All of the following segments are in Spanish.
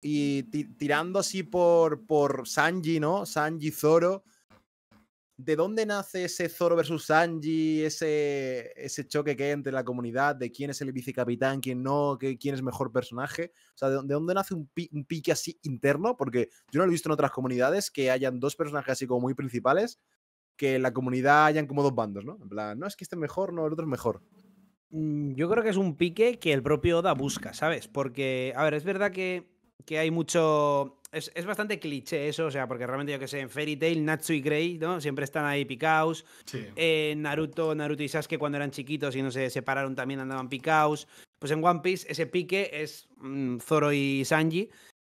y tirando así por, por Sanji, ¿no? Sanji, Zoro. ¿De dónde nace ese Zoro versus Sanji, ese, ese choque que hay entre la comunidad de quién es el vicecapitán, quién no, quién es mejor personaje? O sea, ¿de, dónde nace un, un, pique así interno? Porque yo no lo he visto en otras comunidades que hayan dos personajes así como muy principales, que en la comunidad hayan como dos bandos, ¿no? En plan, no, es que este mejor, no, el otro es mejor. Mm, yo creo que es un pique que el propio Oda busca, ¿sabes? Porque, a ver, es verdad que que hay mucho. Es, bastante cliché eso, o sea, porque realmente yo que sé, en Fairy Tail, Natsu y Grey, ¿no? Siempre están ahí picaos. Eh, en Naruto, Naruto y Sasuke cuando eran chiquitos y no se separaron también andaban picaos. Pues en One Piece ese pique es mm, Zoro y Sanji.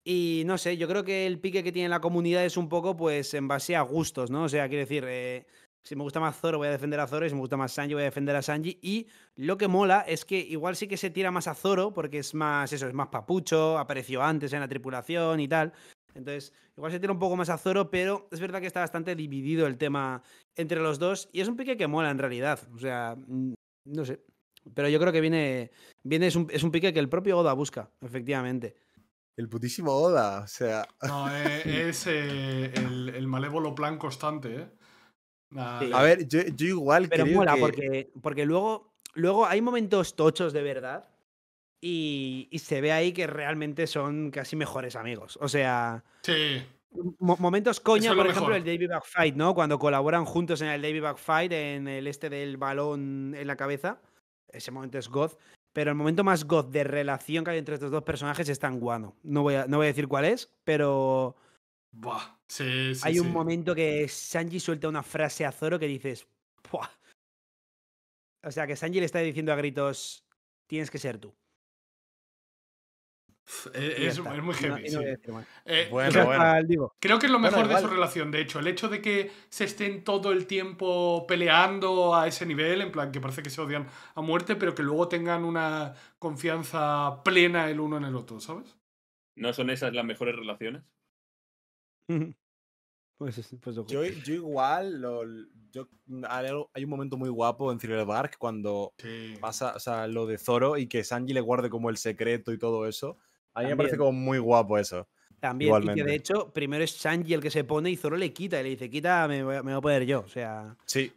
Y no sé, yo creo que el pique que tiene la comunidad es un poco, pues, en base a gustos, ¿no? O sea, quiero decir, eh, si me gusta más Zoro, voy a defender a Zoro. Y si me gusta más Sanji, voy a defender a Sanji. Y lo que mola es que igual sí que se tira más a Zoro, porque es más eso, es más papucho, apareció antes en la tripulación y tal. Entonces, igual se tira un poco más a Zoro, pero es verdad que está bastante dividido el tema entre los dos. Y es un pique que mola en realidad. O sea, mm, no sé. Pero yo creo que viene. viene es, un, pique que el propio Oda busca, efectivamente. El putísimo Oda, o sea. No, eh, es eh, el malévolo plan constante, ¿eh? Ah, a ver, yo, igual Pero creo mola porque, porque luego, luego hay momentos tochos de verdad y, se ve ahí que realmente son casi mejores amigos. O sea. Sí. momentos coña, por ejemplo, el David Back Fight, ¿no? Cuando colaboran juntos en el David Back Fight, en el este del balón en la cabeza. Ese momento es god. Pero el momento más goz de relación que hay entre estos dos personajes es tan Guano. No voy a, no voy a decir cuál es, pero. Buah. Hay un momento que Sanji suelta una frase a Zoro que dices. O sea, que Sanji le está diciendo a gritos: Tienes que ser tú. E, es, muy heavy. Eh, bueno, creo, que es lo mejor de su relación, de hecho. El hecho de que se estén todo el tiempo peleando a ese nivel, en plan que parece que se odian a muerte, pero que luego tengan una confianza plena el uno en el otro, ¿sabes? ¿No son esas las mejores relaciones? Pues, pues, yo, igual, mm, hay un momento muy guapo en Thriller Bark cuando pasa lo de Zoro y que Sanji le guarde como el secreto y todo eso. A mí me parece como muy guapo eso. También, de hecho, primero es Sanji el que se pone y Zoro le quita y le dice, quita, me, voy a poder yo. O sea. Sí.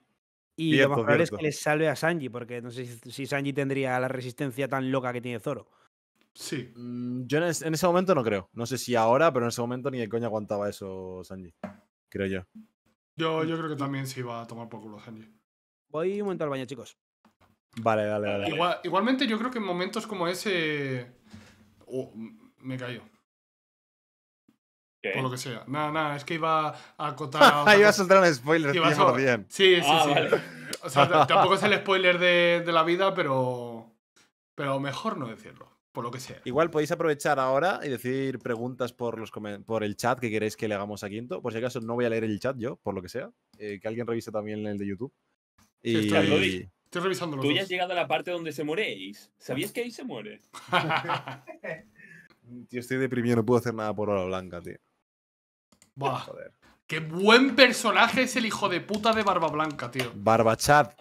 Y lo mejor es que le salve a Sanji, porque no sé si, Sanji tendría la resistencia tan loca que tiene Zoro. Sí. Mm, yo en, en, ese momento no creo. No sé si ahora, pero en ese momento ni de coña aguantaba eso Sanji creo yo. Yo, creo que también se iba a tomar por culo Genji. Voy un momento al baño, chicos. Vale, vale, igualmente, yo creo que en momentos como ese. me cayó. caído. Por lo que sea. Nada, nada, es que iba a acotar. A iba a soltar un spoiler, Sí, sí, ah, sí. O sea, tampoco es el spoiler de la vida, pero. Pero mejor no decirlo por lo que sea. Igual podéis aprovechar ahora y decir preguntas por, los por el chat que queréis que le hagamos a Quinto. Por si acaso no voy a leer el chat yo, por lo que sea. Eh, que alguien revise también el de YouTube. estoy, estoy, revisando Tú ya has llegado a la parte donde se muere ¿Sabías que ahí se muere? tío, estoy deprimido, no puedo hacer nada por Hora Blanca, tío. Qué buen personaje es el hijo de puta de Barba Blanca, tío. ¡Barba Chat!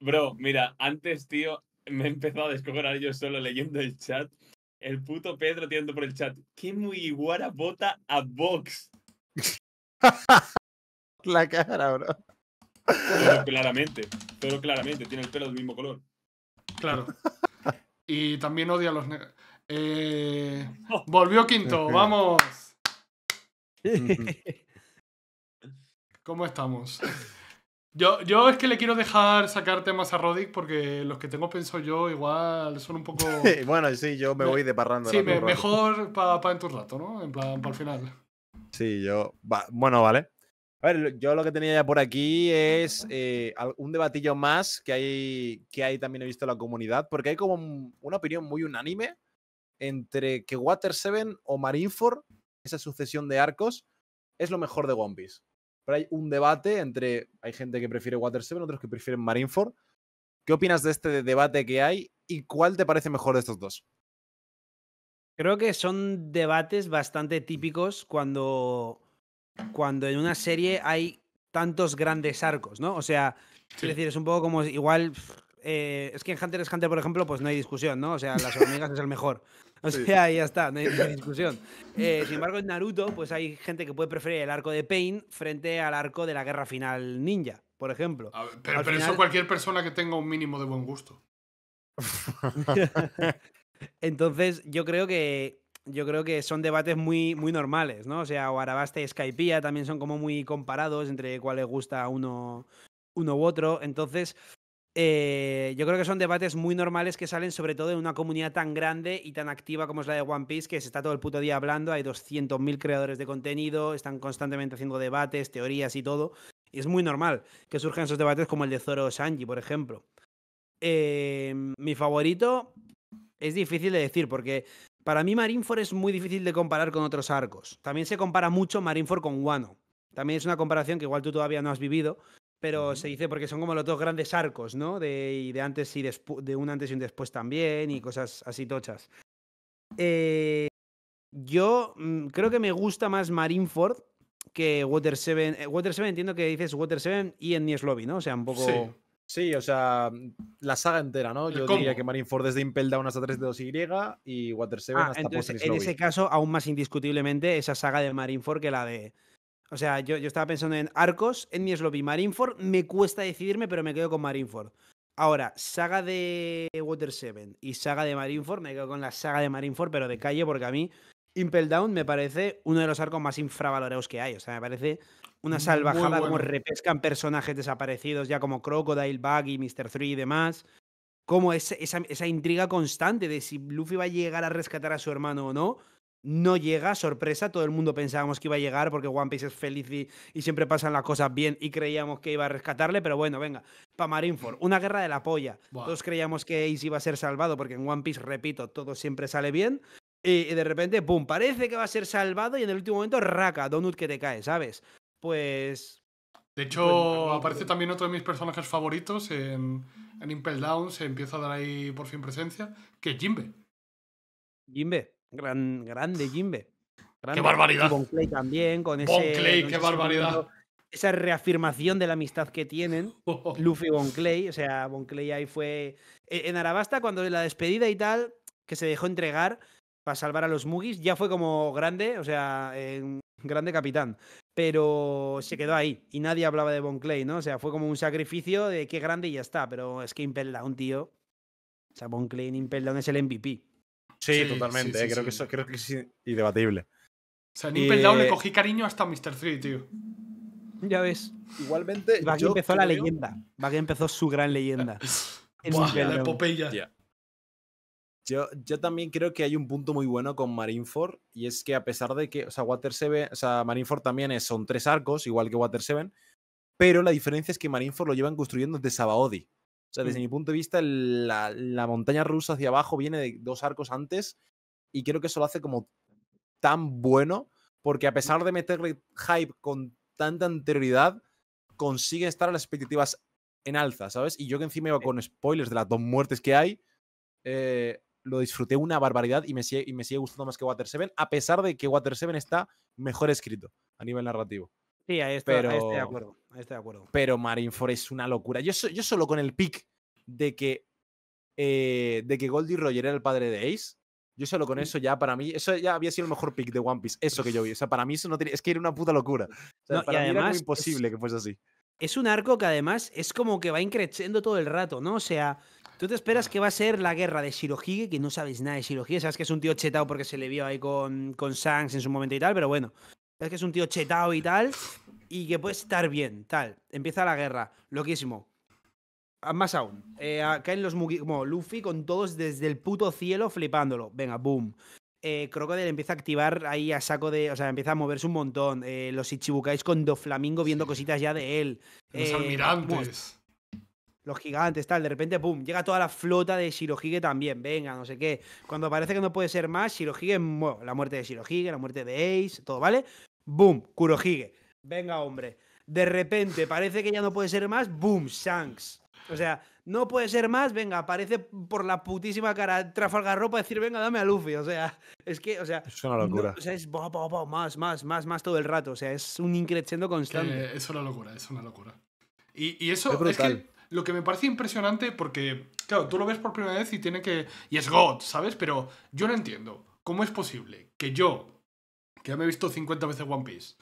Bro, mira, antes, tío, me he empezado a descojonar yo solo leyendo el chat. El puto Pedro tirando por el chat. ¿Qué muy bota a Vox? La cara, bro. Pero claramente, pero claramente, tiene el pelo del mismo color. Claro. Y también odia a los negros. Eh, oh. volvió quinto, vamos. ¿Cómo estamos? Yo, es que le quiero dejar sacar temas a Rodic porque los que tengo pensado yo igual son un poco. bueno, sí, yo me voy de Sí, mejor para en tu rato, ¿no? En plan, para el final. Sí, yo. bueno, vale. A ver, yo lo que tenía ya por aquí es eh, un debatillo más que hay, que hay también he visto en la comunidad, porque hay como una opinión muy unánime entre que Water 7 o Marineford, esa sucesión de arcos, es lo mejor de One Piece pero hay un debate entre, hay gente que prefiere Water 7, otros que prefieren Marineford. ¿Qué opinas de este debate que hay y cuál te parece mejor de estos dos? Creo que son debates bastante típicos cuando, cuando en una serie hay tantos grandes arcos, ¿no? O sea, es decir, es un poco como igual... Eh, es que en Hunter x Hunter, por ejemplo, pues no hay discusión, ¿no? O sea, las hormigas es el mejor. O sea, ahí ya está, no hay, discusión. Eh, sin embargo, en Naruto, pues hay gente que puede preferir el arco de Pain frente al arco de la guerra final ninja, por ejemplo. pero, eso cualquier persona que tenga un mínimo de buen gusto. Entonces, yo creo que. Yo creo que son debates muy, muy normales, ¿no? O sea, o y Skypiea también son como muy comparados entre cuál les gusta uno, uno u otro. Entonces, eh, yo creo que son debates muy normales que salen sobre todo en una comunidad tan grande y tan activa como es la de One Piece, que se está todo el puto día hablando, hay 200.000 creadores de contenido, están constantemente haciendo debates, teorías y todo. Y es muy normal que surjan esos debates como el de Zoro Sanji, por ejemplo. Em, mi favorito es difícil de decir porque para mí Marineford es muy difícil de comparar con otros arcos. También se compara mucho Marineford con Wano. También es una comparación que igual tú todavía no has vivido, pero se dice porque son como los dos grandes arcos, ¿no? De, antes y después, de un antes y un después también, y cosas así tochas. Eh, yo mm, creo que me gusta más Marineford que Water 7. Eh, Water 7 entiendo que dices Water 7 y en Lobby, ¿no? O sea, un poco... Sí. o sea, la saga entera, ¿no? Yo diría que Marineford desde Impel Down hasta 3 de 2 y y Water 7 ah, hasta entonces, En ese caso, aún más indiscutiblemente esa saga de Marineford que la de, o sea, yo, estaba pensando en Arcos, en mi y Marineford. Me cuesta decidirme, pero me quedo con Marineford. Ahora, saga de Water 7 y saga de Marineford, me quedo con la saga de Marineford, pero de calle, porque a mí Impel Down me parece uno de los arcos más infravalorados que hay. O sea, me parece una salvajada como repescan personajes desaparecidos, ya como Crocodile, Buggy, Mr. 3 y demás. Como esa, esa intriga constante de si Luffy va a llegar a rescatar a su hermano o no no llega, sorpresa, todo el mundo pensábamos que iba a llegar porque One Piece es feliz y, siempre pasan las cosas bien y creíamos que iba a rescatarle, pero bueno, venga, para Marineford, una guerra de la polla. Todos creíamos que Ace iba a ser salvado porque en One Piece, repito, todo siempre sale bien. Y, de repente, ¡pum!, parece que va a ser salvado y en el último momento, raca, donut que te cae, ¿sabes? Pues... De hecho, pues, aparece pues también otro de mis personajes favoritos en, Impel Down, se empieza a dar ahí por fin presencia, que es Jimbe. Jimbe. Gran, grande, Jimbe. Grande. ¡Qué barbaridad! Clay también, con ese. qué barbaridad. esa reafirmación de la amistad que tienen, oh. Luffy y Bon Clay. O sea, Bon Clay ahí fue. E, en Arabasta, cuando la despedida y tal, que se dejó entregar para salvar a los Mugis, ya fue como grande, o sea, grande capitán. Pero se quedó ahí y nadie hablaba de Bon Clay, ¿no? O sea, fue como un sacrificio de qué grande y ya está. Pero es que Impel Down, tío. O sea, Bon Clay en Impel Down es el MVP. Sí, totalmente. Eh, creo, Que eso, creo que es indebatible. O sea, en Impel le cogí eh, cariño hasta Mr. 3, tío. Ya ves. Igualmente. que empezó la leyenda. que empezó su gran leyenda. la epopeya. Yo, también creo que hay un punto muy bueno con Marineford y es que a pesar de que, o sea, Water Seven, o sea, Marineford también es, son tres arcos, igual que Water 7, pero la diferencia es que Marineford lo llevan construyendo desde Sabaody. O sea, desde mm. mi punto de vista, la, montaña rusa hacia abajo viene de dos arcos antes y creo que eso lo hace como tan bueno porque a pesar de meterle hype con tanta anterioridad, consigue estar a las expectativas en alza, ¿sabes? Y yo que encima iba con spoilers de las dos muertes que hay, eh, lo disfruté una barbaridad y me, sigue, y me sigue gustando más que Water 7, a pesar de que Water 7 está mejor escrito a nivel narrativo. Sí, ahí estoy, de acuerdo. acuerdo. Pero Marineford es una locura. Yo, solo con el pick de que, eh, de que Goldie Roger era el padre de Ace, yo solo con eso ya para mí, eso ya había sido el mejor pick de One Piece, eso que yo vi. O sea, para mí eso no tenía, es que era una puta locura. para mí era imposible que fuese así. Es un arco que además es como que va increciendo todo el rato, ¿no? O sea, tú te esperas que va a ser la guerra de Shirohige, que no sabes nada de Shirohige, sabes que es un tío chetado porque se le vio ahí con, con Sans en su momento y tal, pero bueno, es que es un tío chetado y tal, y que puede estar bien, tal. Empieza la guerra, loquísimo. Ah, más aún, eh, caen los Mugi como Luffy con todos desde el puto cielo flipándolo. Venga, boom. Eh, Crocodile empieza a activar ahí a saco de. O sea, empieza a moverse un montón. Eh, los Ichibukais con Doflamingo viendo cositas ya de él. Los almirantes los gigantes, tal, de repente, boom. llega toda la flota de Shirohige también, venga, no sé qué. Cuando parece que no puede ser más, Shirohige, bueno, la muerte de Shirohige, la muerte de Ace, todo, ¿vale? ¡Boom! Kurohige, venga, hombre. De repente, parece que ya no puede ser más, ¡boom! Shanks. O sea, no puede ser más, venga, aparece por la putísima cara Trafalgar Ropa decir, venga, dame a Luffy. O sea, es que, o sea. Es una locura. o sea, es más, más, más, más todo el rato. O sea, es un increciendo constante. es una locura, es una locura. Y, eso es que lo que me parece impresionante porque, claro, tú lo ves por primera vez y tiene que... Y es God, ¿sabes? Pero yo no entiendo. ¿Cómo es posible que yo, que ya me he visto 50 veces One Piece,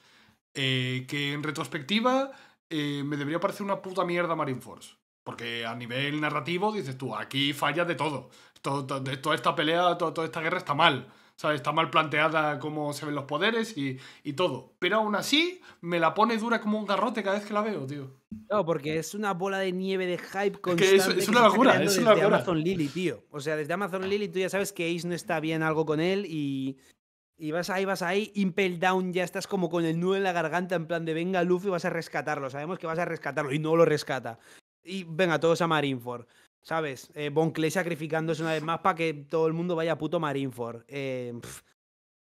eh, que en retrospectiva eh, me debería parecer una puta mierda Marine Force? Porque a nivel narrativo dices tú, aquí fallas de todo. toda esta pelea, toda esta guerra está mal. Está mal planteada cómo se ven los poderes y, todo. Pero aún así, me la pone dura como un garrote cada vez que la veo, tío. No, porque es una bola de nieve de hype con Es, que es, una locura, es una Amazon Lily, tío. O sea, desde Amazon Lily tú ya sabes que Ace no está bien algo con él y... Y vas ahí, vas ahí, Impel Down, ya estás como con el nudo en la garganta, en plan de venga Luffy, vas a rescatarlo. Sabemos que vas a rescatarlo y no lo rescata. Y venga, todos a Marineford. ¿Sabes? Eh, sacrificándose una vez más para que todo el mundo vaya a puto Marineford. Eh,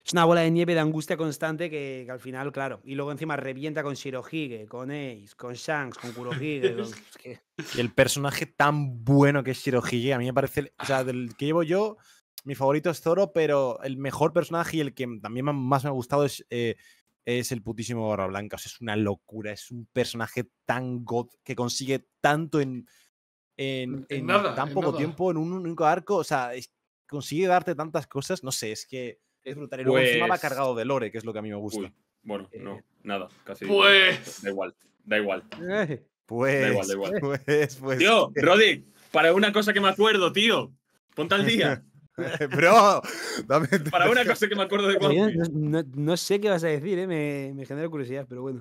es una bola de nieve de angustia constante que, al final, claro. Y luego encima revienta con Shirohige, con Ace, con Shanks, con Kurohige. Y el personaje tan bueno que es Shirohige, a mí me parece. O sea, del que llevo yo, mi favorito es Zoro, pero el mejor personaje y el que también más me ha gustado es. Eh, es el putísimo Barra Blanca. O sea, es una locura. Es un personaje tan god que consigue tanto en en, tan poco tiempo, en un único arco. O sea, consigue darte tantas cosas. No sé, es que es brutal. Y encima va pues cargado de lore, que es lo que a mí me gusta. bueno, no, eh, nada, casi. Pues. Da igual, da igual. pues. Da Pues, pues, pues Tío, Roddy, para una cosa que me acuerdo, tío. Ponte al día. Eh, bro, Para una cosa que me acuerdo de cuando. No, sé qué vas a decir, me, me genera curiosidad, pero bueno.